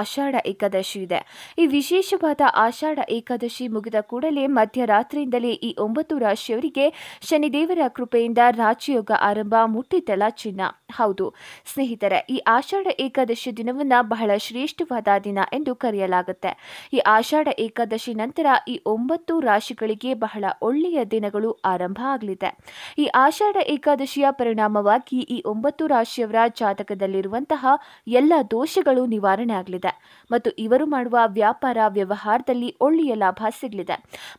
ಆಷಾಢ ಏಕಾದಶಿ ಇದೆ ಈ ವಿಶೇಷವಾದ ಆಷಾಢ ಏಕಾದಶಿ ಮುಗಿದ ಕೂಡಲೇ ಮಧ್ಯರಾತ್ರಿಯಿಂದಲೇ ಈ ಒಂಬತ್ತು ರಾಶಿಯವರಿಗೆ ಶನಿದೇವರ ಕೃಪೆಯಿಂದ ರಾಜಯೋಗ ಆರಂಭ ಮುಟ್ಟಿತಲ ಚಿನ್ನ ಹೌದು ಸ್ನೇಹಿತರೆ ಈ ಆಷಾಢ ಏಕಾದಶಿ ದಿನವನ್ನ ಬಹಳ ಶ್ರೇಷ್ಠವಾದ ದಿನ ಎಂದು ಕರೆಯಲಾಗುತ್ತೆ ಈ ಆಷಾಢ ಏಕಾದಶಿ ನಂತರ ಈ ಒಂಬತ್ತು ರಾಶಿಗಳಿಗೆ ಬಹಳ ಒಳ್ಳೆಯ ದಿನಗಳು ಆರಂಭ ಆಗಲಿದೆ ಈ ಆಷಾಢ ಏಕಾದಶಿಯ ಪರಿಣಾಮವಾಗಿ ಈ ಒಂಬತ್ತು ರಾಶಿಯವರ ಜಾತಕದಲ್ಲಿರುವಂತಹ ಎಲ್ಲ ದೋಷಗಳು ನಿವಾರಣೆ ಆಗಲಿದೆ ಮತ್ತು ಇವರು ಮಾಡುವ ವ್ಯಾಪಾರ ವ್ಯವಹಾರದಲ್ಲಿ ಒಳ್ಳೆಯ ಲಾಭ ಸಿಗಲಿದೆ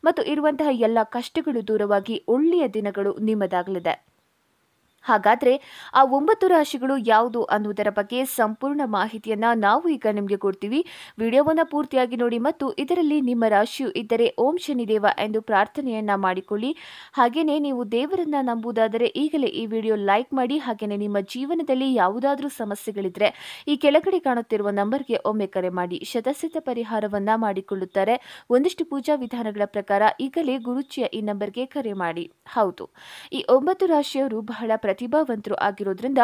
ಮತ್ತು ಇರುವಂತಹ ಎಲ್ಲ ಕಷ್ಟಗಳು ದೂರವಾಗಿ ಒಳ್ಳೆಯ ದಿನಗಳು ನಿಮ್ಮದಾಗಲಿದೆ ಹಾಗಾದರೆ ಆ ಒಂಬತ್ತು ರಾಶಿಗಳು ಯಾವುದು ಅನ್ನುವುದರ ಬಗ್ಗೆ ಸಂಪೂರ್ಣ ಮಾಹಿತಿಯನ್ನು ನಾವು ಈಗ ನಿಮಗೆ ಕೊಡ್ತೀವಿ ವಿಡಿಯೋವನ್ನು ಪೂರ್ತಿಯಾಗಿ ನೋಡಿ ಮತ್ತು ಇದರಲ್ಲಿ ನಿಮ್ಮ ರಾಶಿಯು ಇದ್ದರೆ ಓಂ ಶನಿದೇವ ಎಂದು ಪ್ರಾರ್ಥನೆಯನ್ನ ಮಾಡಿಕೊಳ್ಳಿ ಹಾಗೆಯೇ ನೀವು ದೇವರನ್ನ ನಂಬುವುದಾದರೆ ಈಗಲೇ ಈ ವಿಡಿಯೋ ಲೈಕ್ ಮಾಡಿ ಹಾಗೆಯೇ ನಿಮ್ಮ ಜೀವನದಲ್ಲಿ ಯಾವುದಾದರೂ ಸಮಸ್ಯೆಗಳಿದ್ರೆ ಈ ಕೆಳಗಡೆ ಕಾಣುತ್ತಿರುವ ನಂಬರ್ಗೆ ಒಮ್ಮೆ ಕರೆ ಮಾಡಿ ಶತಸಿದ್ಧ ಪರಿಹಾರವನ್ನು ಮಾಡಿಕೊಳ್ಳುತ್ತಾರೆ ಒಂದಿಷ್ಟು ಪೂಜಾ ವಿಧಾನಗಳ ಪ್ರಕಾರ ಈಗಲೇ ಗುರುಚಿಯ ಈ ನಂಬರ್ಗೆ ಕರೆ ಮಾಡಿ ಹೌದು ಈ ಒಂಬತ್ತು ರಾಶಿಯವರು ಬಹಳ ಪ್ರತಿಭಾವಂತರು ಆಗಿರೋದ್ರಿಂದ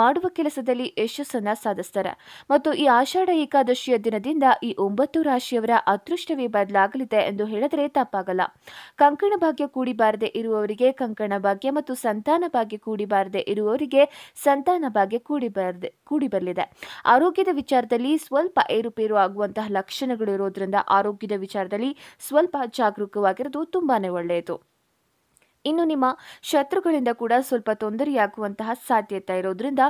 ಮಾಡುವ ಕೆಲಸದಲ್ಲಿ ಯಶಸ್ಸನ್ನ ಸಾಧಿಸ್ತಾರೆ ಮತ್ತು ಈ ಆಷಾಢ ಏಕಾದಶಿಯ ದಿನದಿಂದ ಈ ಒಂಬತ್ತು ರಾಶಿಯವರ ಅದೃಷ್ಟವೇ ಬದಲಾಗಲಿದೆ ಎಂದು ಹೇಳಿದರೆ ತಪ್ಪಾಗಲ್ಲ ಕಂಕಣ ಭಾಗ್ಯ ಕೂಡಿಬಾರದೆ ಇರುವವರಿಗೆ ಕಂಕಣ ಭಾಗ್ಯ ಮತ್ತು ಸಂತಾನ ಭಾಗ್ಯ ಕೂಡಿಬಾರದೆ ಇರುವವರಿಗೆ ಸಂತಾನ ಭಾಗ್ಯ ಕೂಡಿ ಬಾರದೆ ಕೂಡಿ ಬರಲಿದೆ ಆರೋಗ್ಯದ ವಿಚಾರದಲ್ಲಿ ಸ್ವಲ್ಪ ಏರುಪೇರು ಆಗುವಂತಹ ಲಕ್ಷಣಗಳು ಇರೋದ್ರಿಂದ ಆರೋಗ್ಯದ ವಿಚಾರದಲ್ಲಿ ಸ್ವಲ್ಪ ಜಾಗರೂಕವಾಗಿರೋದು ತುಂಬಾನೇ ಒಳ್ಳೆಯದು ಇನ್ನು ನಿಮ್ಮ ಶತ್ರುಗಳಿಂದ ಕೂಡ ಸ್ವಲ್ಪ ತೊಂದರೆಯಾಗುವಂತಹ ಸಾಧ್ಯತೆ ಇರೋದ್ರಿಂದ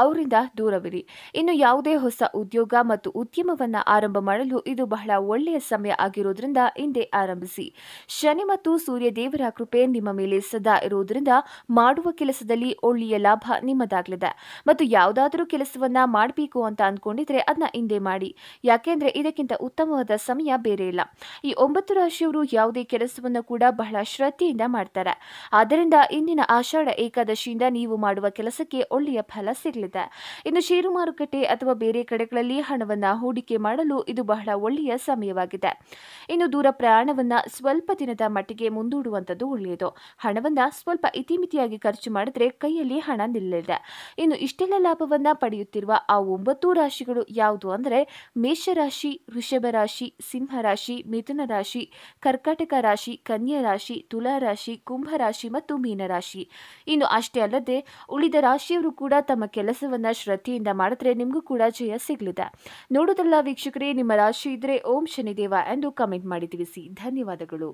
ಅವರಿಂದ ದೂರವಿರಿ ಇನ್ನು ಯಾವುದೇ ಹೊಸ ಉದ್ಯೋಗ ಮತ್ತು ಉದ್ಯಮವನ್ನು ಆರಂಭ ಮಾಡಲು ಇದು ಬಹಳ ಒಳ್ಳೆಯ ಸಮಯ ಆಗಿರೋದ್ರಿಂದ ಇಂದೇ ಆರಂಭಿಸಿ ಶನಿ ಮತ್ತು ಸೂರ್ಯ ದೇವರ ಕೃಪೆ ನಿಮ್ಮ ಮೇಲೆ ಸದಾ ಇರುವುದರಿಂದ ಮಾಡುವ ಕೆಲಸದಲ್ಲಿ ಒಳ್ಳೆಯ ಲಾಭ ನಿಮ್ಮದಾಗಲಿದೆ ಮತ್ತು ಯಾವುದಾದರೂ ಕೆಲಸವನ್ನ ಮಾಡಬೇಕು ಅಂತ ಅಂದ್ಕೊಂಡಿದ್ರೆ ಅದನ್ನ ಹಿಂದೆ ಮಾಡಿ ಯಾಕೆಂದ್ರೆ ಇದಕ್ಕಿಂತ ಉತ್ತಮವಾದ ಸಮಯ ಬೇರೆ ಇಲ್ಲ ಈ ಒಂಬತ್ತು ರಾಶಿಯವರು ಯಾವುದೇ ಕೆಲಸವನ್ನು ಕೂಡ ಬಹಳ ಶ್ರದ್ಧೆಯಿಂದ ಮಾಡ್ತಾರೆ ಆದ್ದರಿಂದ ಇಂದಿನ ಆಷಾಢ ಏಕಾದಶಿಯಿಂದ ನೀವು ಮಾಡುವ ಕೆಲಸಕ್ಕೆ ಒಳ್ಳೆಯ ಫಲ ಸಿಗಲಿದೆ ಇನ್ನು ಷೇರು ಮಾರುಕಟ್ಟೆ ಅಥವಾ ಬೇರೆ ಕಡೆಗಳಲ್ಲಿ ಹಣವನ್ನ ಹೂಡಿಕೆ ಮಾಡಲು ಇದು ಬಹಳ ಒಳ್ಳೆಯ ಸಮಯವಾಗಿದೆ ಇನ್ನು ದೂರ ಪ್ರಯಾಣವನ್ನ ಸ್ವಲ್ಪ ದಿನದ ಮಟ್ಟಿಗೆ ಮುಂದೂಡುವಂಥದ್ದು ಒಳ್ಳೆಯದು ಹಣವನ್ನ ಸ್ವಲ್ಪ ಇತಿಮಿತಿಯಾಗಿ ಖರ್ಚು ಮಾಡಿದ್ರೆ ಕೈಯಲ್ಲಿ ಹಣ ನಿಲ್ಲಲಿದೆ ಇನ್ನು ಇಷ್ಟೆಲ್ಲ ಲಾಭವನ್ನ ಪಡೆಯುತ್ತಿರುವ ಆ ಒಂಬತ್ತು ರಾಶಿಗಳು ಯಾವುದು ಅಂದರೆ ಮೇಷರಾಶಿ ವೃಷಭ ರಾಶಿ ಸಿಂಹ ರಾಶಿ ಮಿಥುನ ರಾಶಿ ಕರ್ಕಾಟಕ ರಾಶಿ ಕನ್ಯಾ ರಾಶಿ ತುಲಾ ರಾಶಿ ಕುಂಭ ರಾಶಿ ಮತ್ತು ಮೀನರಾಶಿ ಇನ್ನು ಅಷ್ಟೇ ಅಲ್ಲದೆ ಉಳಿದ ರಾಶಿಯವರು ಕೂಡ ತಮ್ಮ ಕೆಲಸವನ್ನ ಶ್ರದ್ಧೆಯಿಂದ ಮಾಡಿದ್ರೆ ನಿಮಗೂ ಕೂಡ ಜಯ ಸಿಗಲಿದೆ ನೋಡೋದಲ್ಲ ವೀಕ್ಷಕರೇ ನಿಮ್ಮ ರಾಶಿ ಇದ್ರೆ ಓಂ ಶನಿದೇವ ಎಂದು ಕಮೆಂಟ್ ಮಾಡಿ ತಿಳಿಸಿ ಧನ್ಯವಾದಗಳು